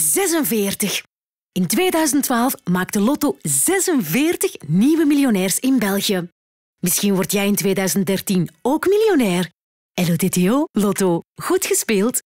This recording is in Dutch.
46. In 2012 maakte Lotto 46 nieuwe miljonairs in België. Misschien word jij in 2013 ook miljonair. LOTTO Lotto. Goed gespeeld.